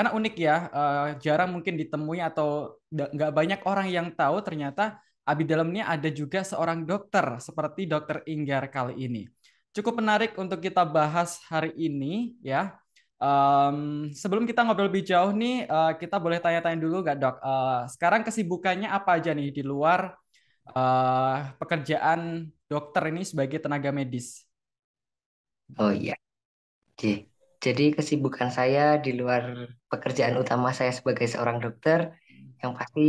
Karena unik ya, uh, jarang mungkin ditemui atau nggak banyak orang yang tahu ternyata Abi Dalam ini ada juga seorang dokter seperti dokter Inggar kali ini. Cukup menarik untuk kita bahas hari ini ya. Um, sebelum kita ngobrol lebih jauh nih, uh, kita boleh tanya-tanya dulu nggak dok? Uh, sekarang kesibukannya apa aja nih di luar uh, pekerjaan dokter ini sebagai tenaga medis? Oh iya, oke. Jadi kesibukan saya di luar pekerjaan utama saya sebagai seorang dokter yang pasti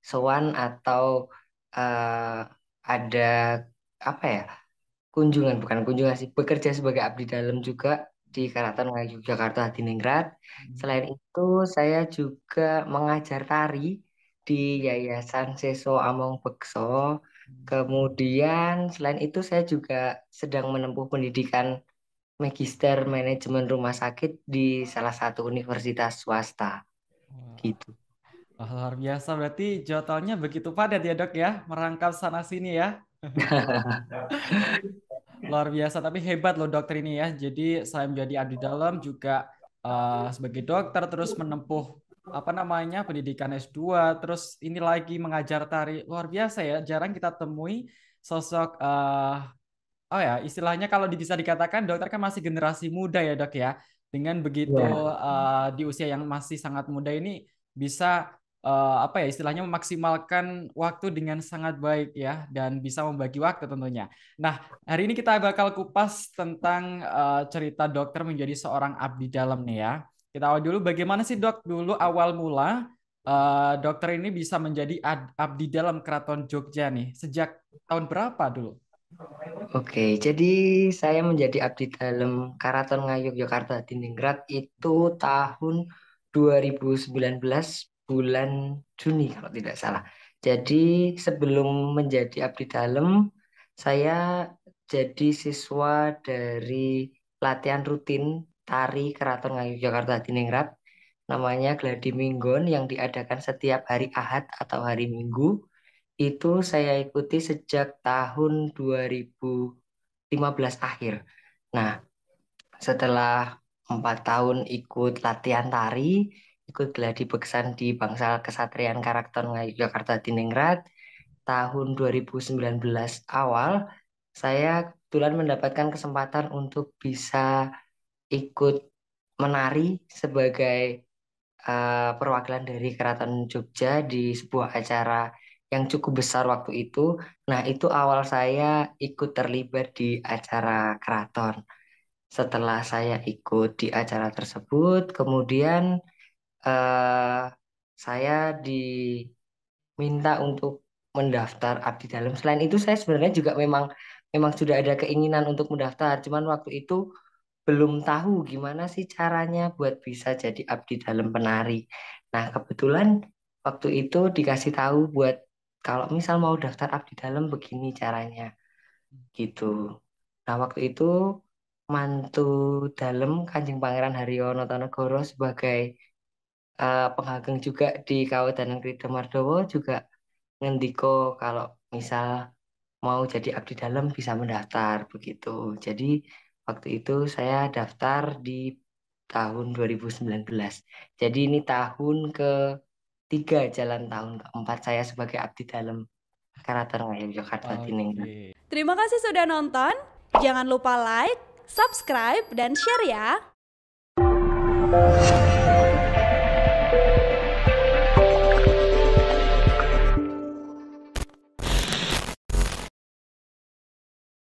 sowan atau uh, ada apa ya kunjungan bukan kunjungan sih bekerja sebagai abdi dalam juga di Keraton Jakarta Yogyakarta Diningrat. Hmm. Selain itu saya juga mengajar tari di Yayasan Seso Among Bekso. Hmm. Kemudian selain itu saya juga sedang menempuh pendidikan magister manajemen rumah sakit di salah satu universitas swasta. Gitu. Wah, luar biasa berarti jadwalnya begitu padat ya, Dok ya, merangkap sana sini ya. luar biasa tapi hebat loh dokter ini ya. Jadi saya menjadi abdi dalam juga uh, sebagai dokter terus menempuh apa namanya pendidikan S2 terus ini lagi mengajar tari luar biasa ya jarang kita temui sosok uh, oh ya istilahnya kalau bisa dikatakan dokter kan masih generasi muda ya dok ya dengan begitu yeah. Iya. uh, di usia yang masih sangat muda ini bisa uh, apa ya istilahnya memaksimalkan waktu dengan sangat baik ya dan bisa membagi waktu tentunya. Nah hari ini kita bakal kupas tentang uh, cerita dokter menjadi seorang abdi dalam nih ya. Kita awal dulu bagaimana sih dok dulu awal mula uh, dokter ini bisa menjadi abdi dalam keraton Jogja nih sejak tahun berapa dulu? Oke, jadi saya menjadi abdi dalam Karaton Ngayuk Yogyakarta Diningrat itu tahun 2019 bulan Juni kalau tidak salah. Jadi sebelum menjadi abdi dalam, saya jadi siswa dari latihan rutin tari Keraton Ngayuk Yogyakarta Diningrat namanya Gladi Minggon yang diadakan setiap hari Ahad atau hari Minggu itu saya ikuti sejak tahun 2015 akhir. Nah, setelah empat tahun ikut latihan tari, ikut geladi beksan di Bangsal Kesatrian Karakton Yogyakarta Diningrat, tahun 2019 awal, saya kebetulan mendapatkan kesempatan untuk bisa ikut menari sebagai uh, perwakilan dari Keraton Jogja di sebuah acara yang cukup besar waktu itu. Nah, itu awal saya ikut terlibat di acara keraton. Setelah saya ikut di acara tersebut, kemudian eh, saya diminta untuk mendaftar abdi dalam. Selain itu, saya sebenarnya juga memang memang sudah ada keinginan untuk mendaftar, cuman waktu itu belum tahu gimana sih caranya buat bisa jadi abdi dalam penari. Nah, kebetulan waktu itu dikasih tahu buat kalau misal mau daftar abdi dalam begini caranya gitu nah waktu itu mantu dalam Kanjeng Pangeran Haryono Tanegoro sebagai uh, eh, penghageng juga di Kawedanan Krida Mardowo juga ngendiko kalau misal mau jadi abdi dalam bisa mendaftar begitu jadi waktu itu saya daftar di tahun 2019 jadi ini tahun ke tiga jalan tahun keempat saya sebagai abdi dalam karakter Ngayam Jakarta okay. Terima kasih sudah nonton. Jangan lupa like, subscribe, dan share ya.